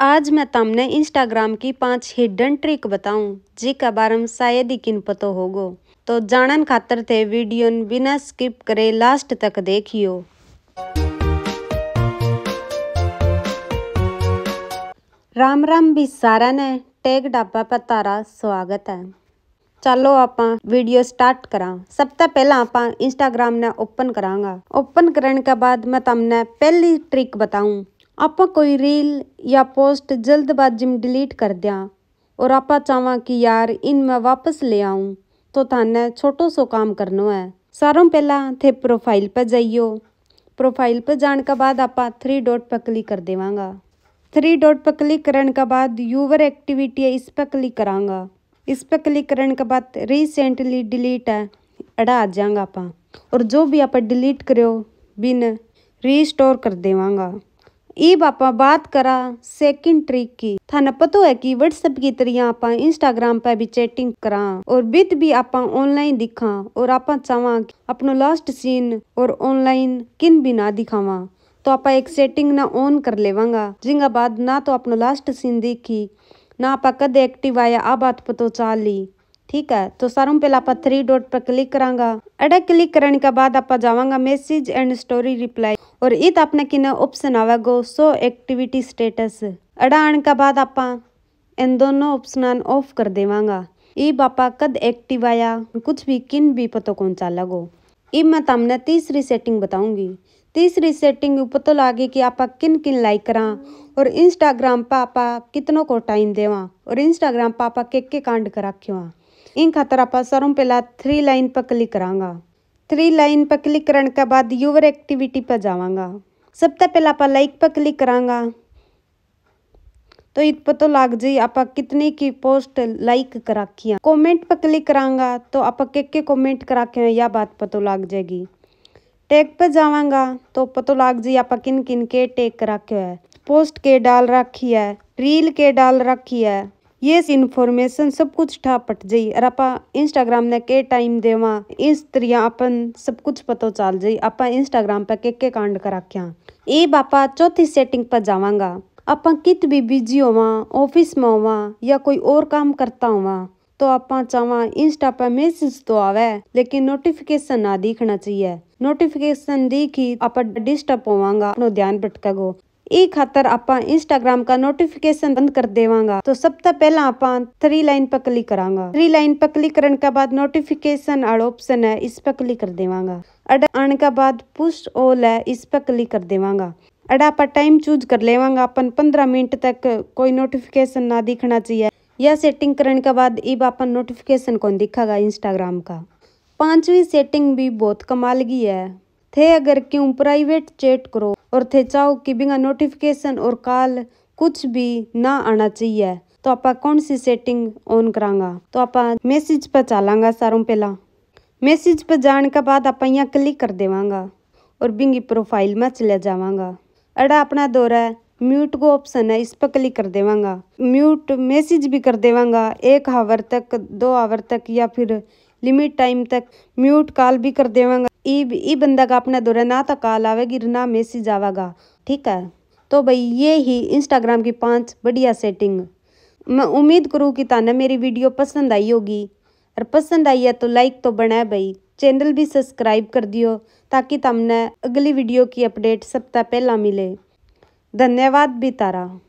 आज मैं तमने इंस्टाग्राम की पांच हिडन ट्रिक बताऊं जी का बारे में शायद ही किन पतो होगो तो जानन खातर थे वीडियो बिना स्किप करे लास्ट तक देखियो राम राम भी सारा ने टैग डाबा पर तारा स्वागत है चलो आप वीडियो स्टार्ट करा सबसे पहला आप इंस्टाग्राम ने ओपन करांगा ओपन करने के बाद मैं तमने पहली ट्रिक बताऊं आप कोई रील या पोस्ट ਜਲਦਬਾਜ਼ੀ ਵਿੱਚ डिलीट कर ਦਿਆਂ और आप चाहवा कि यार इन मैं वापस ले आऊँ तो थाने छोटो सो काम करना है सारों पहला थे प्रोफाइल पर जाइयो प्रोफाइल पर जाने के बाद आप थ्री डॉट पर क्लिक कर देवांगा थ्री डॉट पर क्लिक करने के बाद यूवर एक्टिविटी है इस पर क्लिक करांगा इस पर क्लिक करने के बाद रिसेंटली डिलीट है अड़ा आ जाएंगा आप और जो भी आप डिलीट करो बिन रीस्टोर कर देवांगा ईब आप बात करा सेकंड ट्रिक की थाना पता है कि व्हाट्सएप की तरह आप इंस्टाग्राम पर भी चैटिंग करा और बित भी आप ऑनलाइन दिखा और आप चावा अपनो लास्ट सीन और ऑनलाइन किन भी ना दिखावा तो आप एक सेटिंग ना ऑन कर लेवांगा जिंगा बाद ना तो अपना लास्ट सीन देखी ना आप कद एक्टिव आया आ बात पतो चाली ठीक है तो सारों ਪਹਿਲਾਂ आप थ्री डॉट पर क्लिक ਕਰਾਂਗਾ ਐਡਾ क्लिक ਕਰਨ ਕੇ बाद ਆਪਾਂ ਜਾਵਾਂਗਾ ਮੈਸੇਜ ਐਂਡ ਸਟੋਰੀ ਰਿਪਲਾਈ ਔਰ ਇਹ ਤਾਂ ਆਪਣੇ ਕਿਨੇ ਆਪਸ਼ਨ ਆਵੇਗਾ ਸੋ ਐਕਟੀਵਿਟੀ ਸਟੇਟਸ ਐਡਾ ਆਣ ਕੇ ਬਾਅਦ ਆਪਾਂ इन दोनों ऑप्शन ऑफ कर देवगा ई बापा कद एक्टिव आया कुछ भी किन भी पतो कौन सा लगो ई मैं तमने तीसरी सेटिंग बताऊंगी तीसरी सेटिंग पतो लागे कि आप किन किन लाइक करा और इंस्टाग्राम पर आप कितनों को टाइम देवा और इंस्टाग्राम पर आप के कांड कर रखे इन खातर आप सर्व पहला थ्री लाइन पर क्लिक करांगा थ्री लाइन पर क्लिक करने के बाद यूवर एक्टिविटी पर जावांगा सबसे पहला आप लाइक पर क्लिक करांगा तो इत पतो लाग जी आप कितने की पोस्ट लाइक कराखी है पर क्लिक करांगा तो आप के के कमेंट कराखे हैं यह बात पतो लग जाएगी टैग पर जावांगा तो पतो लग जी आप किन किन के टैग कराखे है पोस्ट के डाल रखी है रील के डाल रखी है ये इन्फॉर्मेशन सब कुछ ठा पट जाई और आपा इंस्टाग्राम ने के टाइम देवा इस तरह अपन सब कुछ पतो चाल जाई आपा इंस्टाग्राम पे के के कांड करा क्या ये बापा चौथी सेटिंग पर जावांगा ਆਪਾਂ ਕਿਤ ਵੀ ਬਿਜੀ ਹੋਵਾਂ ਆਫਿਸ ਮਾ ਹੋਵਾਂ ਜਾਂ ਕੋਈ ਹੋਰ ਕੰਮ ਕਰਤਾ ਹੋਵਾਂ ਤੋ ਆਪਾਂ ਚਾਹਾਂ ਇੰਸਟਾ ਪਰ ਮੈਸੇਜ ਤੋ ਆਵੇ ਲੇਕਿਨ ਨੋਟੀਫਿਕੇਸ਼ਨ ਨਾ ਦਿਖਣਾ ਚਾਹੀਏ ਨੋਟੀਫਿਕੇਸ਼ਨ ਦੇਖੀ ਆਪਾਂ ਡਿਸਟਰਬ ਹੋਵਾਂਗਾ ਆਪਣੋ ਧਿਆਨ ਭਟਕਾਗੋ ਇਹ ਖਾਤਰ ਆਪਾਂ ਇੰਸਟਾਗ੍ਰam ਦਾ ਨੋਟੀਫਿਕੇਸ਼ਨ ਬੰਦ ਕਰ ਦੇਵਾਂਗਾ ਤਾਂ ਸਭ ਤੋਂ ਪਹਿਲਾਂ ਆਪਾਂ 3 ਲਾਈਨ ਪਰ ਕਲਿੱਕ ਕਰਾਂਗਾ 3 ਲਾਈਨ पर क्लिक करने का बाद नोटिफिकेशन और ऑप्शन है इस पर क्लिक कर देवांगा अड आने का बाद पुस्ट ऑल है इस पर क्लिक कर देवांगा अड आप टाइम चूज कर लेवांगा अपन पंद्रह मिनट तक कोई नोटिफिकेशन ना दिखना चाहिए यह सेटिंग करने के बाद अब अपन नोटिफिकेशन कौन दिखागा इंस्टाग्राम का पांचवी सेटिंग भी बहुत कमाल की है थे अगर क्यों प्राइवेट चैट करो और थे चाहो कि बिना नोटिफिकेशन और कॉल कुछ भी ना आना चाहिए तो आप कौन सी सेटिंग ऑन करांगा तो आप मैसेज पर चालांगा सारों पहला मैसेज पर जाने के बाद आप यहाँ क्लिक कर देवांगा और बिंगी प्रोफाइल में चले जावांगा अड़ा अपना दौरा म्यूट को ऑप्शन है इस पर क्लिक कर देवांगा म्यूट मैसेज भी कर देवांगा एक आवर तक दो आवर तक या फिर लिमिट टाइम तक म्यूट कॉल भी कर देवगा ई बंदा का अपना दौरा ना तो कॉल आवेगी ना मैसेज आवागा ठीक है तो भाई ये ही इंस्टाग्राम की पांच बढ़िया सेटिंग मैं उम्मीद करूँ कि ताना मेरी वीडियो पसंद आई होगी और पसंद आई है तो लाइक तो बना भाई चैनल भी सब्सक्राइब कर दियो ताकि तमने अगली वीडियो की अपडेट सबसे पहला मिले धन्यवाद भी तारा